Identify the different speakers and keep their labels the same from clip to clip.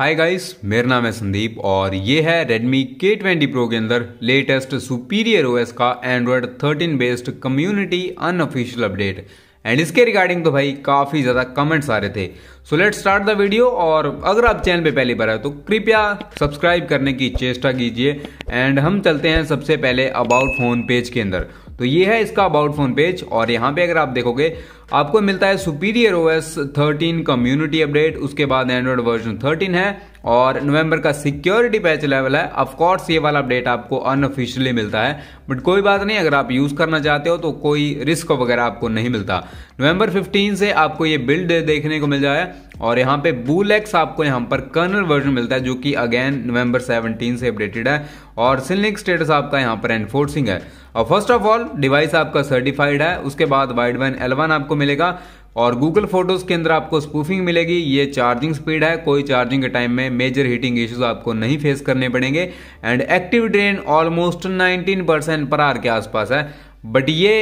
Speaker 1: hi guys मेरा नाम है संदीप और ये है Redmi K20 Pro के अंदर लेटेस्ट सुपीरियर ओएस का Android 13 based community unofficial update and इसके रिगार्डिंग तो भाई काफ़ी ज़्यादा कमेंट्स आ रहे थे so let start the video और अगर आप चैनल पे पहली बार आए तो कृपया सब्सक्राइब करने की चेष्टा कीजिए एंड हम चलते हैं सबसे पहले अबाउट फोन पेज के अंदर तो ये है इसका अबाउट फोन पेज और यहाँ पे अगर आप देखोगे आपको मिलता है सुपीरियर ओएस 13 कम्युनिटी अपडेट उसके बाद एंड्रॉइड वर्जन 13 है और नवंबर का सिक्योरिटी पैच लेवल है कोर्स ये वाला अपडेट आपको अनऑफिशियली मिलता है बट कोई बात नहीं अगर आप यूज़ करना चाहते हो तो कोई रिस्क वगैरह आपको नहीं मिलता नवंबर 15 से आपको ये बिल्ड देखने को मिल जाए और यहाँ पे बूलेक्स आपको यहाँ पर कर्नल वर्जन मिलता है जो कि अगेन नवंबर 17 से अपडेटेड है और सिलिक स्टेटस आपका यहाँ पर एनफोर्सिंग है और फर्स्ट ऑफ ऑल डिवाइस आपका सर्टिफाइड है उसके बाद वाइड वन एलवन आपको मिलेगा और गूगल फोटोज़ के अंदर आपको स्पूफिंग मिलेगी ये चार्जिंग स्पीड है कोई चार्जिंग के टाइम में मेजर हीटिंग इश्यूज आपको नहीं फेस करने पड़ेंगे and active drain almost 19 percent per hour के आसपास है बट ये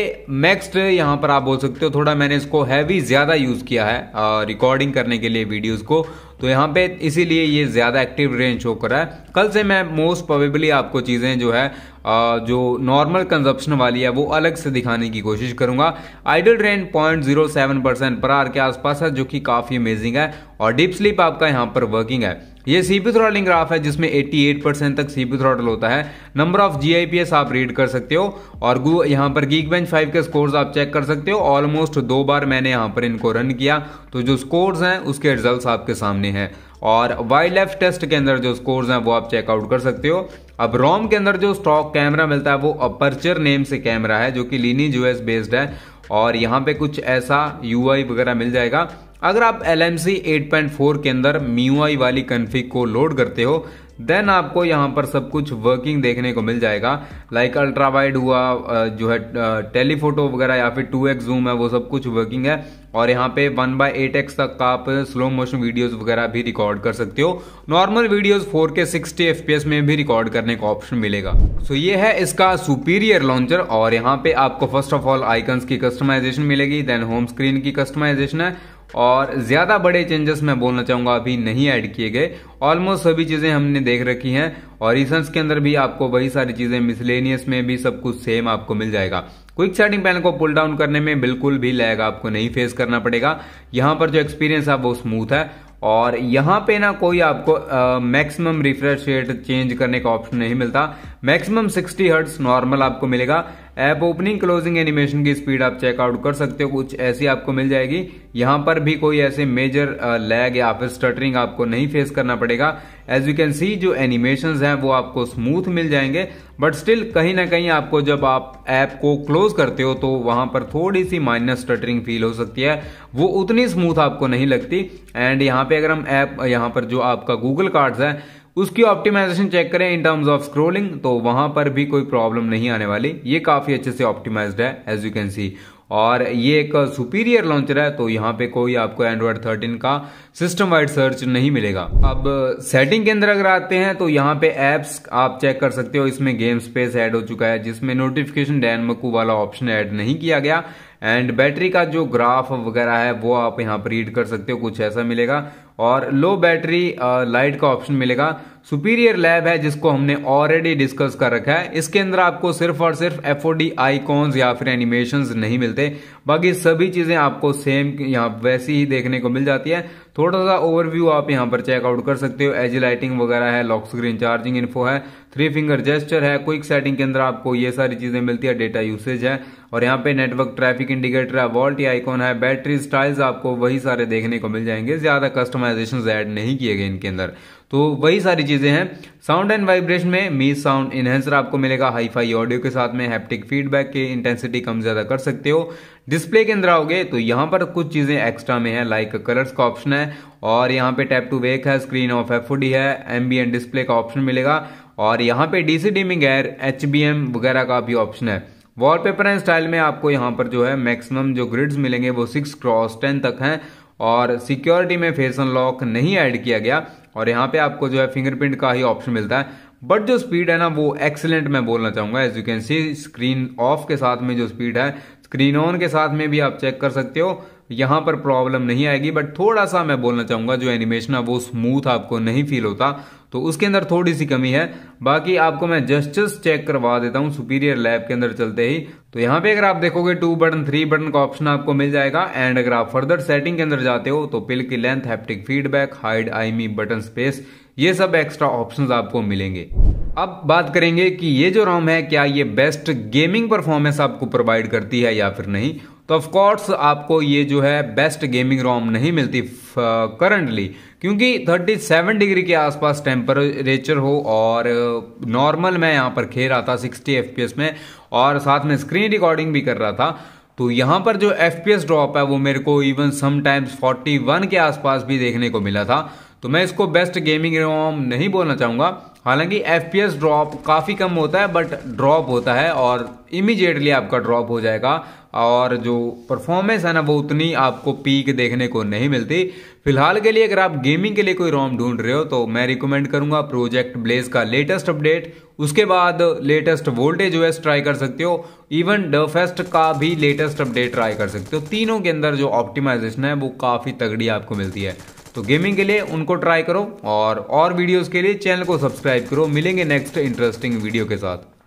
Speaker 1: नेक्स्ट यहाँ पर आप बोल सकते हो थोड़ा मैंने इसको हैवी ज़्यादा यूज़ किया है रिकॉर्डिंग करने के लिए वीडियोज़ को तो यहाँ पे इसीलिए ये ज़्यादा एक्टिव रेंज हो कर रहा है कल से मैं मोस्ट प्रोबेबली आपको चीज़ें जो है जो नॉर्मल कंजप्शन वाली है वो अलग से दिखाने की कोशिश करूंगा idle drain point zero seven percent per hour के आसपास है जो कि काफ़ी अमेजिंग है और डीप स्लीप आपका यहाँ पर वर्किंग है ये सीपी थ्रॉटलिंग ग्राफ है जिसमें 88 परसेंट तक सीपी थ्रॉटल होता है नंबर ऑफ एस आप रीड कर सकते हो और यहाँ पर गीक बेंच फाइव के स्कोर्स आप चेक कर सकते हो ऑलमोस्ट दो बार मैंने यहाँ पर इनको रन किया तो जो स्कोर्स हैं उसके रिजल्ट आपके सामने हैं और वाइल्ड लाइफ टेस्ट के अंदर जो स्कोर्स हैं वो आप चेकआउट कर सकते हो अब रोम के अंदर जो स्टॉक कैमरा मिलता है वो अपर्चर नेम से कैमरा है जो कि लीनी जूएस बेस्ड है और यहाँ पे कुछ ऐसा यूआई वगैरह मिल जाएगा अगर आप L M C eight point four के अंदर आई वाली कन्फिग को लोड करते हो देन आपको यहाँ पर सब कुछ वर्किंग देखने को मिल जाएगा लाइक अल्ट्रा वाइड हुआ जो है टेलीफोटो वगैरह या फिर टू एक्स जूम है वो सब कुछ वर्किंग है और यहाँ पे वन बाय एट एक्स तक का आप स्लो मोशन वीडियोस वगैरह भी रिकॉर्ड कर सकते हो normal videos 4K sixty F में भी रिकॉर्ड करने का ऑप्शन मिलेगा सो so ये है इसका सुपीरियर लॉन्चर और यहाँ पे आपको फर्स्ट ऑफ ऑल आइकन्स की कस्टमाइजेशन मिलेगी देन होम स्क्रीन की कस्टमाइजेशन है और ज़्यादा बड़े चेंजेस मैं बोलना चाहूँगा अभी नहीं ऐड किए गए ऑलमोस्ट सभी चीज़ें हमने देख रखी हैं और रीसन्स के अंदर भी आपको वही सारी चीज़ें मिसलेनियस में भी सब कुछ सेम आपको मिल जाएगा क्विक स्टार्टिंग पैनल को पुल डाउन करने में बिल्कुल भी लैग आपको नहीं फेस करना पड़ेगा यहाँ पर जो एक्सपीरियंस है वो स्मूथ है और यहाँ पे ना कोई आपको मैक्सिमम रिफ्रेश रेट चेंज करने का ऑप्शन नहीं मिलता मैक्सिमम 60 हर्ट्ज नॉर्मल आपको मिलेगा ऐप ओपनिंग क्लोजिंग एनिमेशन की स्पीड आप चेकआउट कर सकते हो कुछ ऐसी आपको मिल जाएगी यहां पर भी कोई ऐसे मेजर लैग या फिर स्टटरिंग आपको नहीं फेस करना पड़ेगा एज यू कैन सी जो एनिमेशन हैं वो आपको स्मूथ मिल जाएंगे बट स्टिल कहीं ना कहीं आपको जब आप ऐप को क्लोज करते हो तो वहां पर थोड़ी सी माइनस स्टटरिंग फील हो सकती है वो उतनी स्मूथ आपको नहीं लगती एंड यहाँ पे अगर हम ऐप यहाँ पर जो आपका गूगल कार्ड्स है उसकी ऑप्टिमाइजेशन चेक करें इन टर्म्स ऑफ स्क्रोलिंग तो वहां पर भी कोई प्रॉब्लम नहीं आने वाली ये काफी अच्छे से ऑप्टिमाइज है एज यू कैन सी और ये एक सुपीरियर लॉन्चर है तो यहाँ पे कोई आपको एंड्रॉइड 13 का सिस्टम वाइड सर्च नहीं मिलेगा अब सेटिंग के अंदर अगर आते हैं तो यहाँ पे एप्स आप चेक कर सकते हो इसमें गेम स्पेस ऐड हो चुका है जिसमें नोटिफिकेशन डैन मकू वाला ऑप्शन ऐड नहीं किया गया एंड बैटरी का जो ग्राफ वगैरह है वो आप यहाँ पर रीड कर सकते हो कुछ ऐसा मिलेगा और लो बैटरी लाइट का ऑप्शन मिलेगा सुपीरियर लैब है जिसको हमने ऑलरेडी डिस्कस कर रखा है इसके अंदर आपको सिर्फ और सिर्फ एफ ओ आइकॉन्स आईकॉन्स या फिर एनिमेशन नहीं मिलते बाकी सभी चीज़ें आपको सेम यहाँ वैसी ही देखने को मिल जाती है थोड़ा सा ओवरव्यू आप यहाँ पर चेकआउट कर सकते हो एजी लाइटिंग वगैरह है लॉक स्क्रीन चार्जिंग इन्फो है थ्री फिंगर जेस्टर है क्विक सेटिंग के अंदर आपको ये सारी चीज़ें मिलती है डेटा यूसेज है और यहाँ पे नेटवर्क ट्रैफिक इंडिकेटर है वॉल्ट आइकॉन है बैटरी स्टाइल्स आपको वही सारे देखने को मिल जाएंगे ज़्यादा कस्टमाइजेशन ऐड नहीं किए गए इनके अंदर तो वही सारी चीज़ें हैं साउंड एंड वाइब्रेशन में मी साउंड इन्हेंसर आपको मिलेगा हाईफाई ऑडियो के साथ में हैप्टिक फीडबैक की इंटेंसिटी कम ज़्यादा कर सकते हो डिस्प्ले के अंदर आओगे तो यहां पर कुछ चीज़ें एक्स्ट्रा में है लाइक कलर्स का ऑप्शन है और यहाँ पे टैप टू वेक है स्क्रीन ऑफ एफ है एम्बियन डिस्प्ले का ऑप्शन मिलेगा और यहाँ पे डीसी डीमिंग एयर एच वगैरह का भी ऑप्शन है वॉलपेपर एंड स्टाइल में आपको यहाँ पर जो है मैक्सिमम जो ग्रिड्स मिलेंगे वो सिक्स क्रॉस टेन तक हैं और सिक्योरिटी में फेस अनलॉक नहीं ऐड किया गया और यहाँ पे आपको जो है फिंगरप्रिंट का ही ऑप्शन मिलता है बट जो स्पीड है ना वो एक्सेलेंट मैं बोलना चाहूंगा as you can see screen off के साथ में जो स्पीड है स्क्रीन ऑन के साथ में भी आप चेक कर सकते हो यहाँ पर प्रॉब्लम नहीं आएगी बट थोड़ा सा मैं बोलना चाहूंगा जो एनिमेशन है वो स्मूथ आपको नहीं फील होता तो उसके अंदर थोड़ी सी कमी है बाकी आपको मैं जस्टिस चेक करवा देता हूं सुपीरियर लैब के अंदर चलते ही तो यहाँ पे अगर आप देखोगे टू बटन थ्री बटन का ऑप्शन आपको मिल जाएगा एंड अगर आप फर्दर सेटिंग के अंदर जाते हो तो पिल की length haptic feedback hide IME button space ये सब एक्स्ट्रा ऑप्शन आपको मिलेंगे अब बात करेंगे कि ये जो रॉम है क्या ये बेस्ट गेमिंग परफॉर्मेंस आपको प्रोवाइड करती है या फिर नहीं तो ऑफकोर्स आपको ये जो है बेस्ट गेमिंग रोम नहीं मिलती करंटली uh, क्योंकि 37 डिग्री के आसपास टेम्परेचर हो और नॉर्मल uh, मैं यहाँ पर खेल रहा था 60 एफ में और साथ में स्क्रीन रिकॉर्डिंग भी कर रहा था तो यहाँ पर जो एफ ड्रॉप है वो मेरे को इवन समटाइम्स 41 के आसपास भी देखने को मिला था तो मैं इसको बेस्ट गेमिंग रोम नहीं बोलना चाहूँगा हालांकि एफ ड्रॉप काफ़ी कम होता है बट ड्रॉप होता है और इमीजिएटली आपका ड्रॉप हो जाएगा और जो परफॉर्मेंस है ना वो उतनी आपको पीक देखने को नहीं मिलती फिलहाल के लिए अगर आप गेमिंग के लिए कोई रॉम ढूंढ रहे हो तो मैं रिकमेंड करूंगा प्रोजेक्ट ब्लेज का लेटेस्ट अपडेट उसके बाद लेटेस्ट वोल्टेज ओएस ट्राई कर सकते हो इवन फेस्ट का भी लेटेस्ट अपडेट ट्राई कर सकते हो तीनों के अंदर जो ऑप्टिमाइजेशन है वो काफ़ी तगड़ी आपको मिलती है तो गेमिंग के लिए उनको ट्राई करो और और वीडियोस के लिए चैनल को सब्सक्राइब करो मिलेंगे नेक्स्ट इंटरेस्टिंग वीडियो के साथ